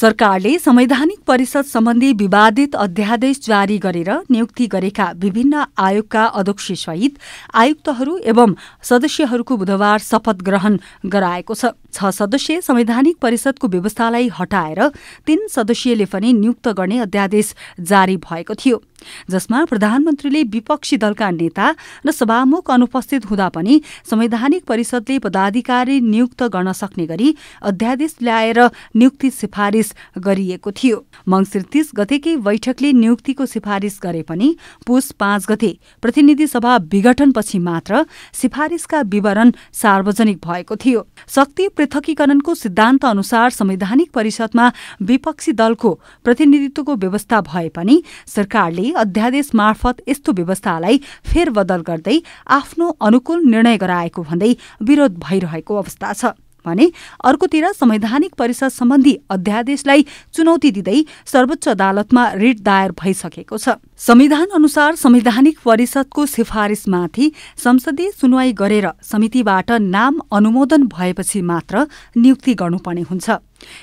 सरकारले संवैधानिक परिषद सम्बन्धी विवादित अध्यादेश जारी गरेर नियुक्ति गरेका विभिन्न आयोगका अध्यक्षसहित आयुक्तहरू एवं सदस्यहरूको बुधबार शपथ ग्रहण गराएको छ छ सदस्य संवैधानिक परिषदको व्यवस्थालाई हटाएर तीन सदस्यले पनि नियुक्त गर्ने अध्यादेश जारी भएको थियो जसमा प्रधानमन्त्रीले विपक्षी दलका नेता र सभामुख अनुपस्थित हुँदा पनि संवैधानिक परिषदले पदाधिकारी नियुक्त गर्न सक्ने गरी अध्यादेश ल्याएर नियुक्ति सिफारिस गरिएको थियो मङ्सिर तीस गतेकै बैठकले नियुक्तिको सिफारिस गरे पनि पुष पाँच गते प्रतिनिधि सभा विघटनपछि मात्र सिफारिसका विवरण सार्वजनिक भएको थियो शक्ति पृथकीकरणको सिद्धान्त अनुसार संवैधानिक परिषदमा विपक्षी दलको प्रतिनिधित्वको व्यवस्था भए पनि सरकारले अध्यादेश मार्फत यस्तो व्यवस्थालाई फेरबदल गर्दै आफ्नो अनुकूल निर्णय गराएको भन्दै विरोध भइरहेको अवस्था छ भने अर्कोतिर संवैधानिक परिषद सम्बन्धी अध्यादेशलाई चुनौती दिँदै सर्वोच्च अदालतमा रिट दायर भइसकेको छ संविधान अनुसार संवैधानिक परिषदको सिफारिसमाथि संसदीय सुनवाई गरेर समितिबाट नाम अनुमोदन भएपछि मात्र नियुक्ति गर्नुपर्ने हुन्छ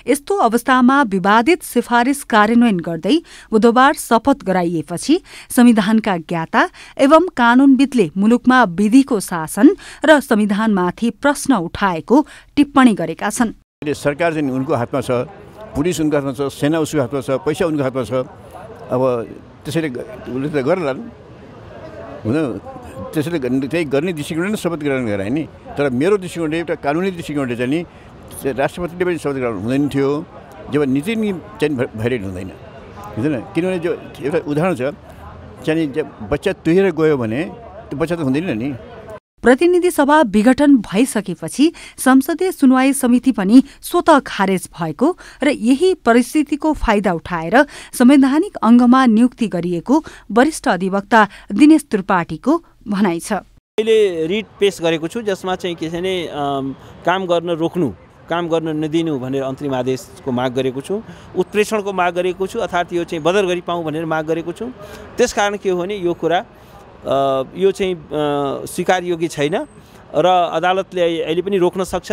यस्तो अवस्थामा विवादित सिफारिस कार्यान्वयन गर्दै बुधबार शपथ गराइएपछि संविधानका ज्ञाता एवं कानूनविदले मुलुकमा विधिको शासन र संविधानमाथि प्रश्न उठाएको टिप्पणी गरेका छन् सरकार चाहिँ उनको हातमा छ पुलिस उनको हातमा छ सेना उसको हातमा छ पैसा उनको हातमा छ अब त्यसैले उसले त गर्लान् हुन त्यसैले त्यही गर्ने दृष्टिकोणले नै शपथ ग्रहण गराए नि तर मेरो दृष्टिकोणले एउटा कानुनी दृष्टिकोणले चाहिँ नि राष्ट्रपतिले पनि शपथ हुँदैन थियो जब नीति नि चाहिँ भइरहेको हुँदैन हुँदैन किनभने जो एउटा उदाहरण छ चाहिँ जब बच्चा तुहेर गयो भने त्यो बच्चा त हुँदैन नि प्रतिनिधि सभा विघटन भइसकेपछि संसदीय सुनवाई समिति पनि स्वत खारेज भएको र यही परिस्थितिको फाइदा उठाएर संवैधानिक अङ्गमा नियुक्ति गरिएको वरिष्ठ अधिवक्ता दिनेश त्रिपाठीको भनाइ छ मैले रिट पेस गरेको छु जसमा चाहिँ के छ भने काम गर्न रोक्नु काम गर्न नदिनु भनेर अन्तरिम आदेशको माग गरेको छु उत्प्रेषणको माग गरेको छु अर्थात् यो चाहिँ बदर गरी पाऊँ भनेर माग गरेको छु त्यस कारण के हो भने यो कुरा यो चाहिँ स्वीकार योग्य छैन र अदालतले अहिले पनि रोक्न सक्छ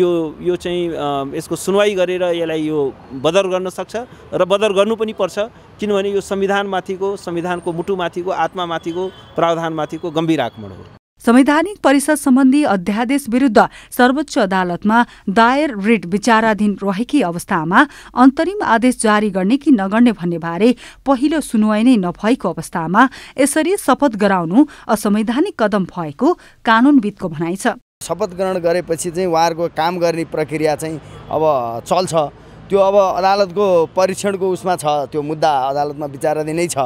यो यो चाहिँ यसको सुनवाई गरेर यसलाई यो बदर गर्न सक्छ र बदर गर्नु पनि पर्छ किनभने यो संविधानमाथिको संविधानको मुटुमाथिको आत्मामाथिको प्रावधानमाथिको गम्भीर आक्रमण हो संवैधानिक परिषद सम्बन्धी अध्यादेश विरूद्ध सर्वोच्च अदालतमा दायर रिट विचाराधीन रहेकी अवस्थामा अन्तरिम आदेश जारी गर्ने कि नगर्ने भन्ने बारे पहिलो सुनवाई नै नभएको अवस्थामा यसरी शपथ गराउनु असंवैधानिक कदम भएको कानूनविदको भनाइ छ शपथ ग्रहण गरेपछि चाहिँ उहाँहरूको काम गर्ने प्रक्रिया चाहिँ अब चल्छ त्यो अब अदालतको परीक्षणको उसमा छ त्यो मुद्दा अदालतमा विचाराधीन नै छ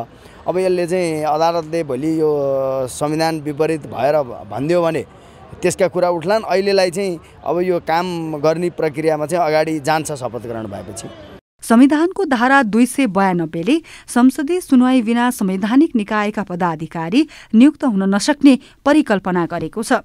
अब यसले चाहिँ अदालतले भोलि यो संविधान विपरीत भएर भनिदियो भने त्यसका कुरा उठलान् अहिलेलाई चाहिँ अब यो काम गर्ने प्रक्रियामा चाहिँ अगाडि जान्छ शपथ ग्रहण भएपछि संविधानको धारा दुई सय बयानब्बेले संसदीय सुनवाई बिना संवैधानिक निकायका पदाधिकारी नियुक्त हुन नसक्ने परिकल्पना गरेको छ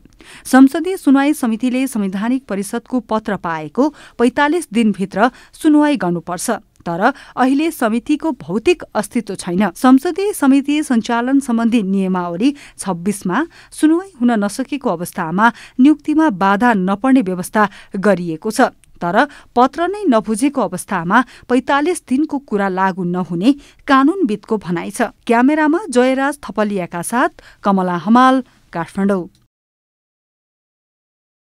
संसदीय सुनवाई समितिले संवैधानिक परिषदको पत्र पाएको पैंतालिस दिनभित्र सुनवाई गर्नुपर्छ तर अहिले समितिको भौतिक अस्तित्व छैन संसदीय समिति सञ्चालन सम्बन्धी नियमावली छब्बीसमा सुनवाई हुन नसकेको अवस्थामा नियुक्तिमा बाधा नपर्ने व्यवस्था गरिएको छ तर पत्र नै नबुझेको अवस्थामा पैतालिस दिनको कुरा लागू नहुने कानूनविदको भनाइ छ क्यामेरामा जयराज थपलियाका साथ कमला हमाल काठमाडौँ